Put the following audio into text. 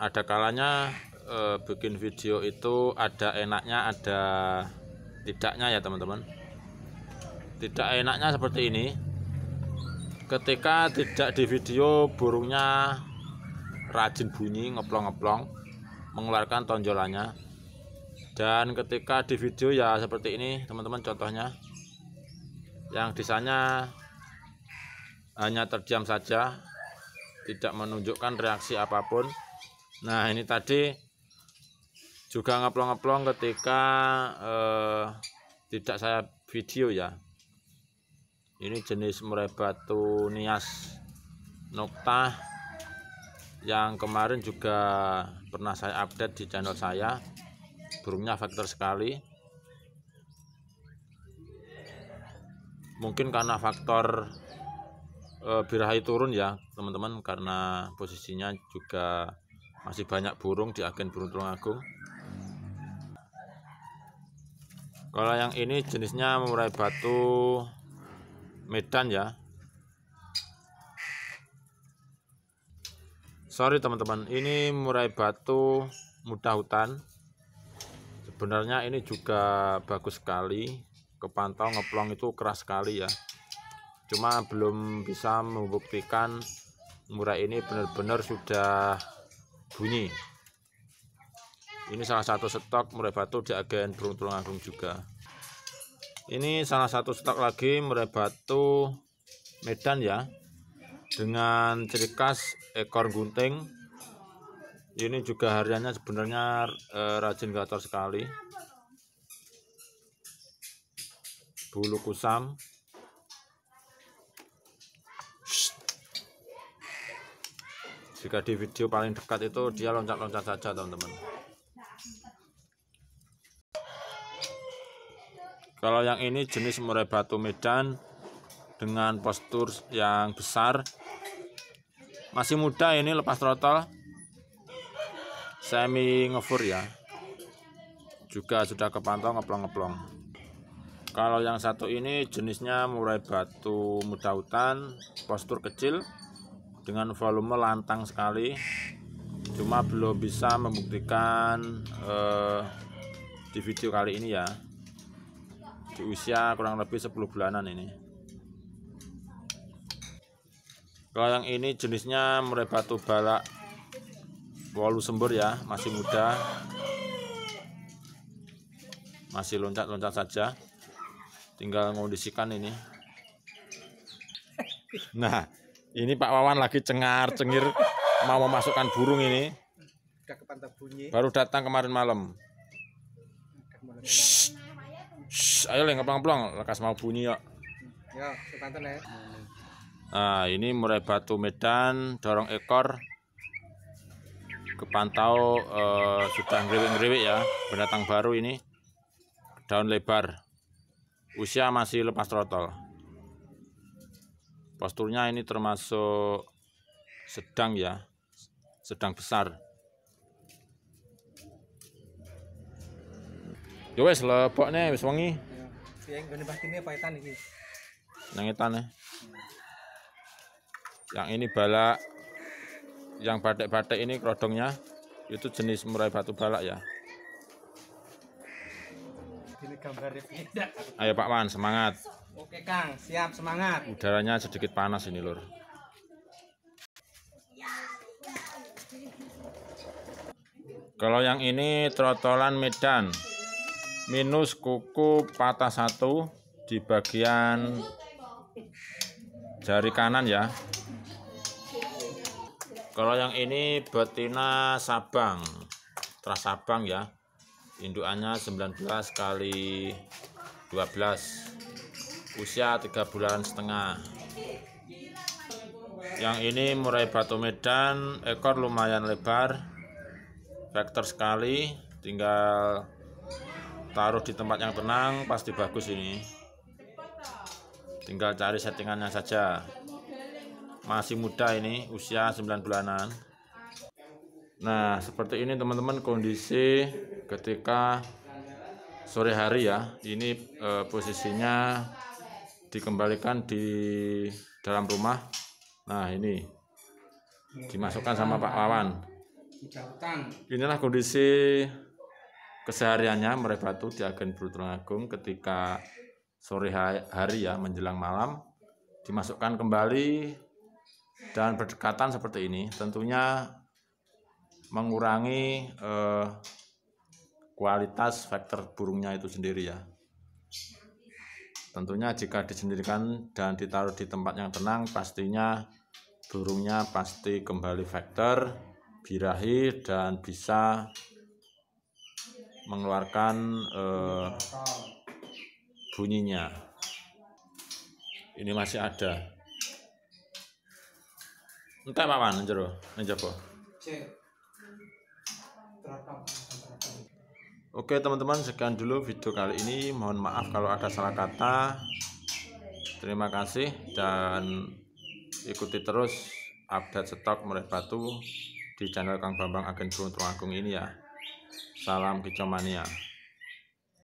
Ada kalanya eh, bikin video itu ada enaknya ada tidaknya ya teman-teman tidak enaknya seperti ini ketika tidak di video burungnya rajin bunyi ngeplong-ngeplong mengeluarkan tonjolannya dan ketika di video ya seperti ini teman-teman contohnya yang desanya hanya terdiam saja tidak menunjukkan reaksi apapun nah ini tadi juga ngeplong-ngeplong ketika eh, tidak saya video ya ini jenis murai batu nias nokta yang kemarin juga pernah saya update di channel saya burungnya faktor sekali mungkin karena faktor e, birahi turun ya teman-teman karena posisinya juga masih banyak burung di agen burung tulung agung kalau yang ini jenisnya murai batu Medan ya. Sorry teman-teman, ini murai batu mudah hutan. Sebenarnya ini juga bagus sekali. Kepantau ngeplong itu keras sekali ya. Cuma belum bisa membuktikan murai ini benar-benar sudah bunyi. Ini salah satu stok murai batu di agen Burung Tulung Agung juga ini salah satu stok lagi merebatu batu Medan ya dengan ciri khas ekor gunting ini juga hariannya sebenarnya e, rajin gator sekali bulu kusam jika di video paling dekat itu dia loncat-loncat saja teman-teman Kalau yang ini jenis murai batu medan dengan postur yang besar. Masih muda ini lepas trotol. Semi ngefur ya. Juga sudah kepantau ngeplong-ngeplong. Kalau yang satu ini jenisnya murai batu muda hutan, postur kecil dengan volume lantang sekali. Cuma belum bisa membuktikan eh, di video kali ini ya di usia kurang lebih 10 bulanan ini kalau yang ini jenisnya murai batu balak walu sembur ya masih muda masih loncat-loncat saja tinggal mengondisikan ini nah ini Pak Wawan lagi cengar cengir mau memasukkan burung ini baru datang kemarin malam Shh, ayo lengkap pelang pelang lekas mau bunyi yuk. ya, sepanten ya. Nah, ini murai batu Medan, dorong ekor. Kepantau eh, sudah ngeriwik-ngeriwik ya, binatang baru ini. Daun lebar. Usia masih lepas trotol. Posturnya ini termasuk sedang ya, sedang besar. Ya wis lebokne wis wengi. Sing gone batine paitan iki. Nang etane. Yang ini balak yang batik-batik ini kerodongnya itu jenis murai batu balak ya. Ini gambar Ayo Pak Wan, semangat. Oke Kang, siap semangat. Udaranya sedikit panas ini lur. Kalau yang ini trotolan Medan minus kuku patah satu di bagian jari kanan ya kalau yang ini betina sabang teras sabang ya indukannya 19 kali 12 usia 3 bulan setengah yang ini murai batu medan ekor lumayan lebar vektor sekali tinggal taruh di tempat yang tenang pasti bagus ini tinggal cari settingannya saja masih muda ini usia 9 bulanan nah seperti ini teman-teman kondisi ketika sore hari ya ini e, posisinya dikembalikan di dalam rumah nah ini dimasukkan sama Pak Wawan inilah kondisi Kesehariannya itu di Agen Brutulang Agung ketika sore hari ya menjelang malam dimasukkan kembali dan berdekatan seperti ini tentunya mengurangi eh, kualitas faktor burungnya itu sendiri ya. Tentunya jika disendirikan dan ditaruh di tempat yang tenang pastinya burungnya pasti kembali faktor birahi dan bisa mengeluarkan uh, bunyinya. Ini masih ada. Entah apa Wan, njero, njopo. Oke teman-teman, sekian dulu video kali ini. Mohon maaf kalau ada salah kata. Terima kasih dan ikuti terus update stok murid batu di channel Kang Bambang Agen Gunung Agung ini ya. Salam Kicomania.